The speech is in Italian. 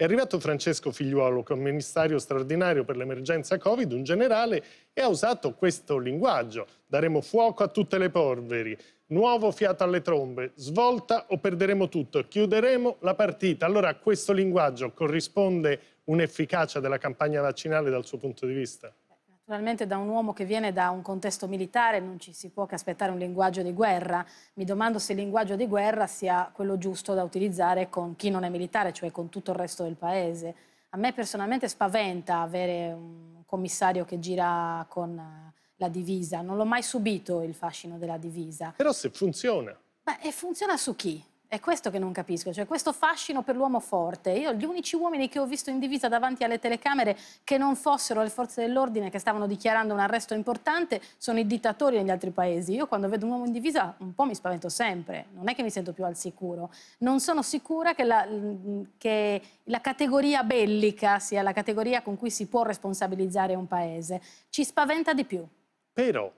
È arrivato Francesco Figliuolo, commissario straordinario per l'emergenza Covid, un generale, e ha usato questo linguaggio. Daremo fuoco a tutte le polveri, nuovo fiato alle trombe, svolta o perderemo tutto, chiuderemo la partita. Allora a questo linguaggio corrisponde un'efficacia della campagna vaccinale dal suo punto di vista? Naturalmente da un uomo che viene da un contesto militare non ci si può che aspettare un linguaggio di guerra. Mi domando se il linguaggio di guerra sia quello giusto da utilizzare con chi non è militare, cioè con tutto il resto del paese. A me personalmente spaventa avere un commissario che gira con eh, la divisa. Non l'ho mai subito il fascino della divisa. Però se funziona. Beh, e funziona su chi? È questo che non capisco, cioè questo fascino per l'uomo forte. Io gli unici uomini che ho visto in divisa davanti alle telecamere che non fossero le forze dell'ordine che stavano dichiarando un arresto importante sono i dittatori negli altri paesi. Io quando vedo un uomo in divisa un po' mi spavento sempre, non è che mi sento più al sicuro. Non sono sicura che la, che la categoria bellica sia la categoria con cui si può responsabilizzare un paese. Ci spaventa di più. Però